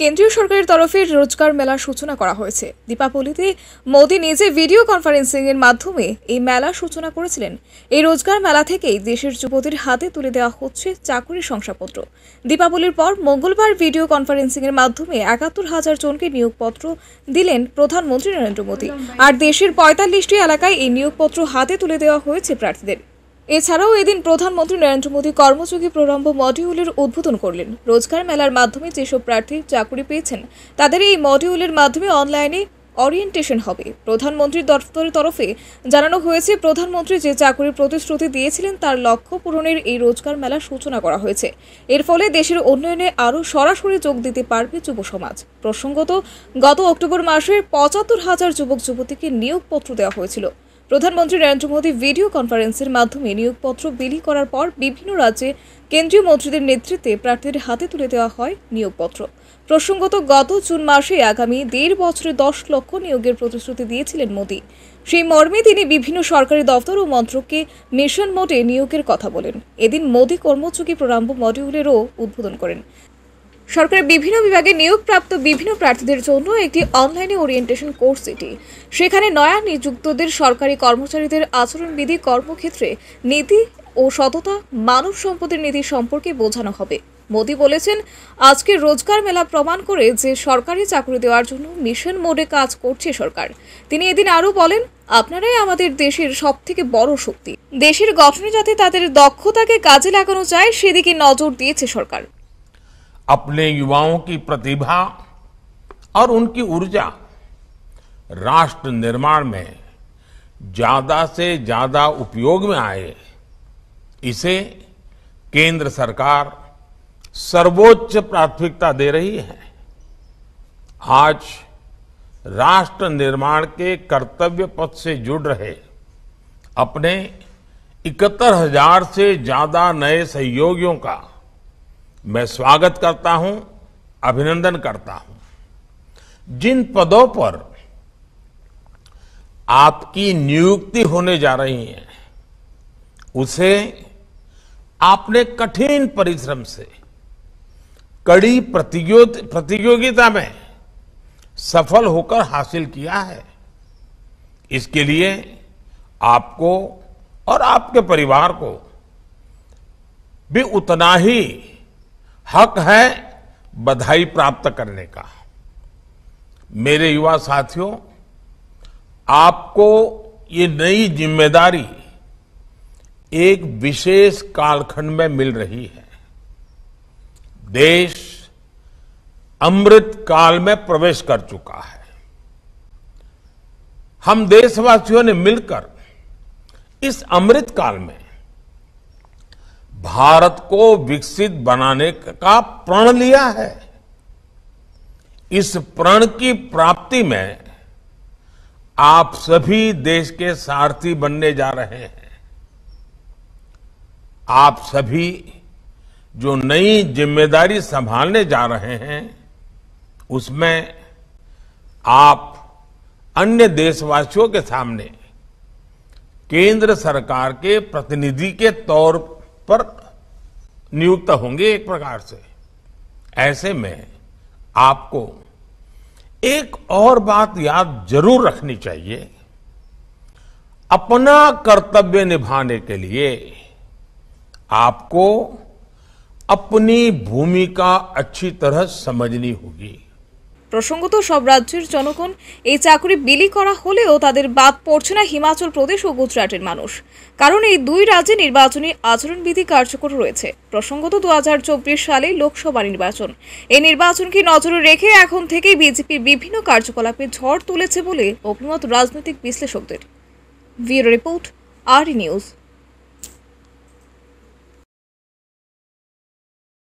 কেন্দ্রীয় সরকারের তরফে রোজগার মেলার সূচনা করা হয়েছে দীপাবলিতে মোদী নিজে ভিডিও কনফারেন্সিং এর মাধ্যমে এই মেলা সূচনা করেছিলেন এই রোজগার মেলা থেকেই দেশের যুবদের হাতে তুলে দেওয়া হচ্ছে চাকুরির শংসাপত্র দীপাবলির পর মঙ্গলবার ভিডিও কনফারেন্সিং এর মাধ্যমে একাত্তর হাজার জনকে নিয়োগপত্র দিলেন প্রধানমন্ত্রী নরেন্দ্র মোদী আর দেশের পঁয়তাল্লিশটি এলাকায় এই নিয়োগপত্র হাতে তুলে দেওয়া হয়েছে প্রার্থীদের এছাড়াও এদিন প্রধানমন্ত্রী নরেন্দ্র মোদী কর্মযোগী প্রারম্ভ মডিউলের উদ্বোধন করলেন রোজগার মেলার মাধ্যমে যেসব প্রার্থী চাকরি পেয়েছেন তাদের এই মডিউলের মাধ্যমে অনলাইনে অরিয়েন্টেশন হবে প্রধানমন্ত্রীর দপ্তরের তরফে জানানো হয়েছে প্রধানমন্ত্রী যে চাকরির প্রতিশ্রুতি দিয়েছিলেন তার লক্ষ্য পূরণের এই রোজগার মেলার সূচনা করা হয়েছে এর ফলে দেশের উন্নয়নে আরও সরাসরি যোগ দিতে পারবে যুব সমাজ প্রসঙ্গত গত অক্টোবর মাসে পঁচাত্তর হাজার যুবক যুবতীকে নিয়োগপত্র দেওয়া হয়েছিল প্রধানমন্ত্রী নরেন্দ্র মোদী ভিডিও কনফারেন্সের মাধ্যমে নিয়োগপত্র বিলি করার পর বিভিন্ন রাজ্যে কেন্দ্রীয় মন্ত্রীদের নেতৃত্বে প্রার্থীদের হাতে তুলে দেওয়া হয় নিয়োগপত্র প্রসঙ্গত গত জুন মাসে আগামী দেড় বছরে দশ লক্ষ নিয়োগের প্রতিশ্রুতি দিয়েছিলেন মোদী সেই মর্মে তিনি বিভিন্ন সরকারি দপ্তর ও মন্ত্রককে মিশন মোডে নিয়োগের কথা বলেন এদিন মোদী কর্মযোগী প্রারম্ভ মডিউলেরও উদ্বোধন করেন সরকারের বিভিন্ন বিভাগে নিয়োগপ্রাপ্ত বিভিন্ন প্রার্থীদের জন্য একটি অনলাইনে ওরিয়েন্টেশন কোর্স এটি সেখানে নয়া নিযুক্তদের সরকারি কর্মচারীদের আচরণবিধি কর্মক্ষেত্রে নীতি ও সততা মানব সম্পদের নীতি সম্পর্কে বোঝানো হবে মোদি বলেছেন আজকে রোজগার মেলা প্রমাণ করে যে সরকারি চাকরি দেওয়ার জন্য মিশন মোডে কাজ করছে সরকার তিনি এদিন আরও বলেন আপনারাই আমাদের দেশের সব থেকে বড় শক্তি দেশের গঠনে যাতে তাদের দক্ষতাকে কাজে লাগানো যায় সেদিকে নজর দিয়েছে সরকার अपने युवाओं की प्रतिभा और उनकी ऊर्जा राष्ट्र निर्माण में ज्यादा से ज्यादा उपयोग में आए इसे केंद्र सरकार सर्वोच्च प्राथमिकता दे रही है आज राष्ट्र निर्माण के कर्तव्य पथ से जुड़ रहे अपने इकहत्तर हजार से ज्यादा नए सहयोगियों का मैं स्वागत करता हूं अभिनंदन करता हूं जिन पदों पर आपकी नियुक्ति होने जा रही है उसे आपने कठिन परिश्रम से कड़ी प्रतियोगिता में सफल होकर हासिल किया है इसके लिए आपको और आपके परिवार को भी उतना ही हक है बधाई प्राप्त करने का मेरे युवा साथियों आपको ये नई जिम्मेदारी एक विशेष कालखंड में मिल रही है देश अमृत काल में प्रवेश कर चुका है हम देशवासियों ने मिलकर इस अमृत काल में भारत को विकसित बनाने का प्रण लिया है इस प्रण की प्राप्ति में आप सभी देश के सारथी बनने जा रहे हैं आप सभी जो नई जिम्मेदारी संभालने जा रहे हैं उसमें आप अन्य देशवासियों के सामने केंद्र सरकार के प्रतिनिधि के तौर पर नियुक्त होंगे एक प्रकार से ऐसे में आपको एक और बात याद जरूर रखनी चाहिए अपना कर्तव्य निभाने के लिए आपको अपनी भूमिका अच्छी तरह समझनी होगी প্রসঙ্গত সব রাজ্যের জনগণ এই চাকরি বিলি করা হলেও তাদের বাদ পড়ছে না হিমাচল প্রদেশ ও গুজরাটের মানুষ কারণ এই দুই রাজ্যে নির্বাচনী আচরণবিধি কার্যকর রয়েছে প্রসঙ্গত দু সালে লোকসভা নির্বাচন এই নির্বাচনকে নজরে রেখে এখন থেকেই বিজেপির বিভিন্ন কার্যকলাপে ঝড় তুলেছে বলে অভিমত রাজনৈতিক বিশ্লেষকদের ব্যুরো রিপোর্ট আর নিউজ